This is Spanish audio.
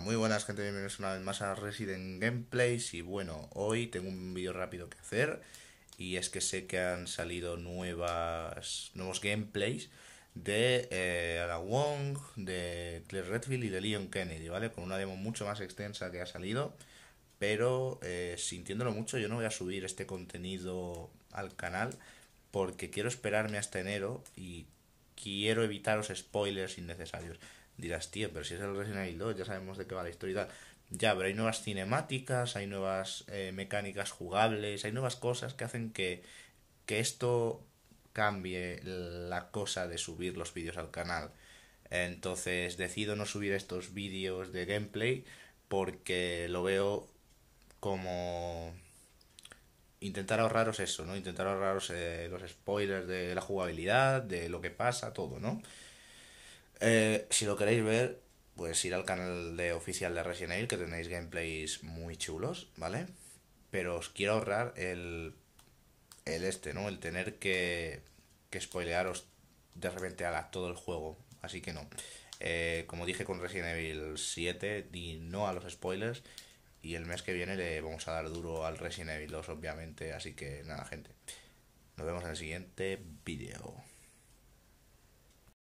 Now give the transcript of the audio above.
muy buenas gente, bienvenidos una vez más a Resident Gameplays y bueno, hoy tengo un vídeo rápido que hacer y es que sé que han salido nuevas nuevos gameplays de eh, Wong, de Claire Redfield y de Leon Kennedy, ¿vale? Con una demo mucho más extensa que ha salido, pero eh, sintiéndolo mucho yo no voy a subir este contenido al canal porque quiero esperarme hasta enero y quiero evitaros spoilers innecesarios dirás, tío, pero si es el Resident Evil 2, ya sabemos de qué va la historia y tal. Ya, pero hay nuevas cinemáticas, hay nuevas eh, mecánicas jugables, hay nuevas cosas que hacen que, que esto cambie la cosa de subir los vídeos al canal. Entonces decido no subir estos vídeos de gameplay porque lo veo como intentar ahorraros eso, ¿no? Intentar ahorraros eh, los spoilers de la jugabilidad, de lo que pasa, todo, ¿no? Eh, si lo queréis ver, pues ir al canal de oficial de Resident Evil, que tenéis gameplays muy chulos, ¿vale? Pero os quiero ahorrar el, el este, ¿no? El tener que, que spoilearos de repente a todo el juego. Así que no. Eh, como dije con Resident Evil 7, di no a los spoilers. Y el mes que viene le vamos a dar duro al Resident Evil 2, obviamente. Así que nada, gente. Nos vemos en el siguiente vídeo.